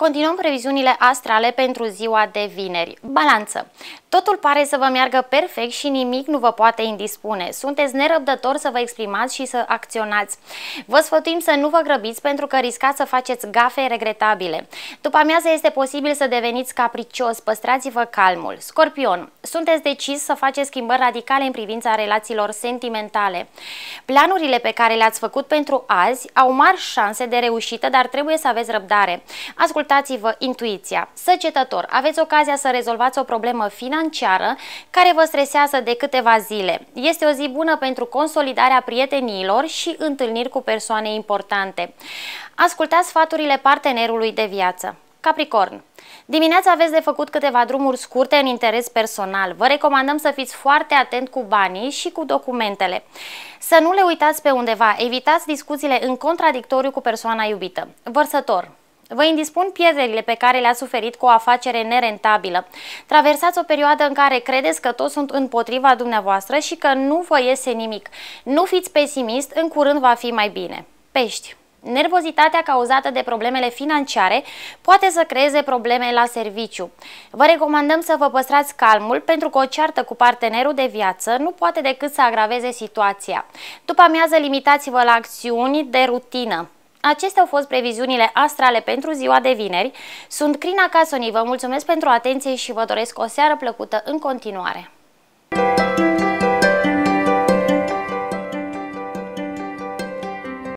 Continuăm previziunile astrale pentru ziua de vineri. Balanță. Totul pare să vă meargă perfect și nimic nu vă poate indispune. Sunteți nerăbdători să vă exprimați și să acționați. Vă sfătuim să nu vă grăbiți pentru că riscați să faceți gafe regretabile. După amiază este posibil să deveniți capricios, păstrați-vă calmul. Scorpion. Sunteți decis să faceți schimbări radicale în privința relațiilor sentimentale. Planurile pe care le-ați făcut pentru azi au mari șanse de reușită, dar trebuie să aveți răbdare. Ascultați ascultați-vă intuiția. Săcetător, aveți ocazia să rezolvați o problemă financiară care vă stresează de câteva zile. Este o zi bună pentru consolidarea prieteniilor și întâlniri cu persoane importante. Ascultați sfaturile partenerului de viață. Capricorn. Dimineața aveți de făcut câteva drumuri scurte în interes personal. Vă recomandăm să fiți foarte atent cu banii și cu documentele. Să nu le uitați pe undeva, evitați discuțiile în contradictoriu cu persoana iubită. Vărsător. Vă indispun pierderile pe care le-ați suferit cu o afacere nerentabilă. Traversați o perioadă în care credeți că toți sunt împotriva dumneavoastră și că nu vă iese nimic. Nu fiți pesimist, în curând va fi mai bine. Pești Nervozitatea cauzată de problemele financiare poate să creeze probleme la serviciu. Vă recomandăm să vă păstrați calmul pentru că o ceartă cu partenerul de viață nu poate decât să agraveze situația. După amiază, limitați-vă la acțiuni de rutină. Acestea au fost previziunile astrale pentru ziua de vineri. Sunt Crina Casoni, vă mulțumesc pentru atenție și vă doresc o seară plăcută în continuare.